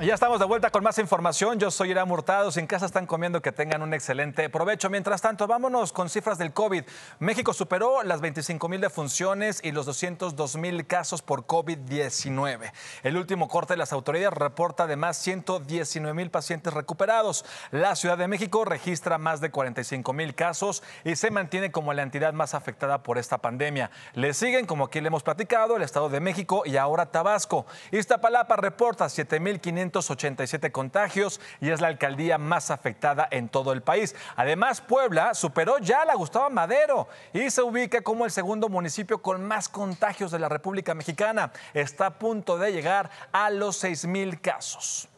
Ya estamos de vuelta con más información. Yo soy Irán Hurtado. Si en casa están comiendo, que tengan un excelente provecho. Mientras tanto, vámonos con cifras del COVID. México superó las 25 mil defunciones y los 202 mil casos por COVID-19. El último corte de las autoridades reporta además 119 mil pacientes recuperados. La Ciudad de México registra más de 45 mil casos y se mantiene como la entidad más afectada por esta pandemia. Le siguen, como aquí le hemos platicado, el Estado de México y ahora Tabasco. Iztapalapa reporta 7.500 contagios y es la alcaldía más afectada en todo el país. Además, Puebla superó ya a la Gustavo Madero y se ubica como el segundo municipio con más contagios de la República Mexicana. Está a punto de llegar a los 6.000 casos.